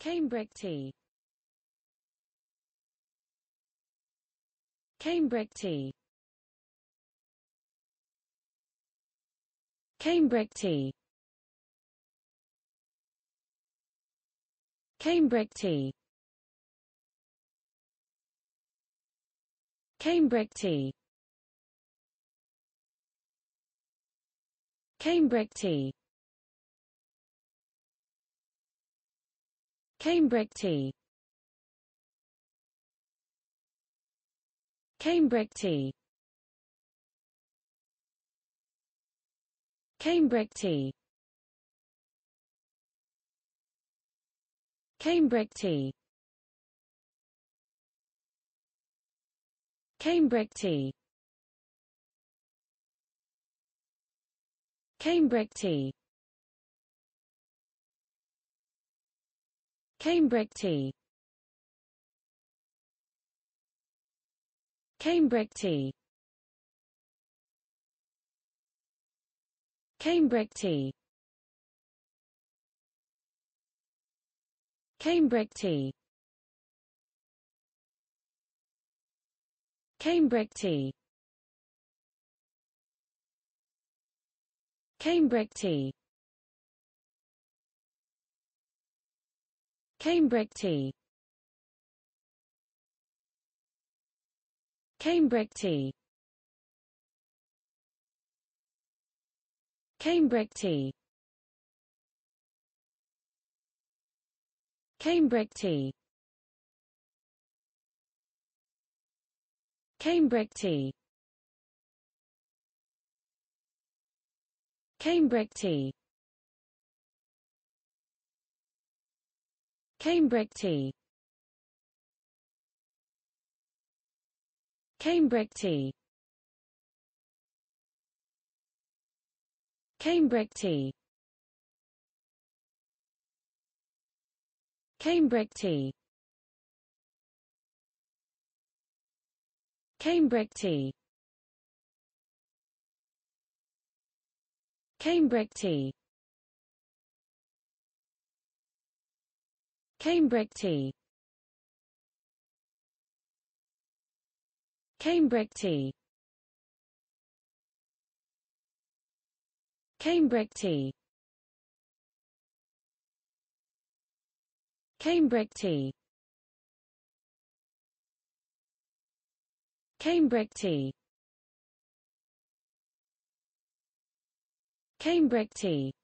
Cambric tea Cambric tea Cambric tea Cambric tea Cambric tea Cambric tea Cambric tea Cambric tea Cambric tea Cambric tea Cambric tea Cambric tea Cambric tea Cambric tea Cambric tea Cambric tea Cambric tea Cambric tea Cambric tea Cambric tea Cambric tea Cambric tea Cambric tea Cambric tea Cambric tea Cambric tea Cambric tea Cambric tea Cambric tea Cambric tea Cambric tea Cambric tea Cambric tea Cambric tea Cambric tea Cambric tea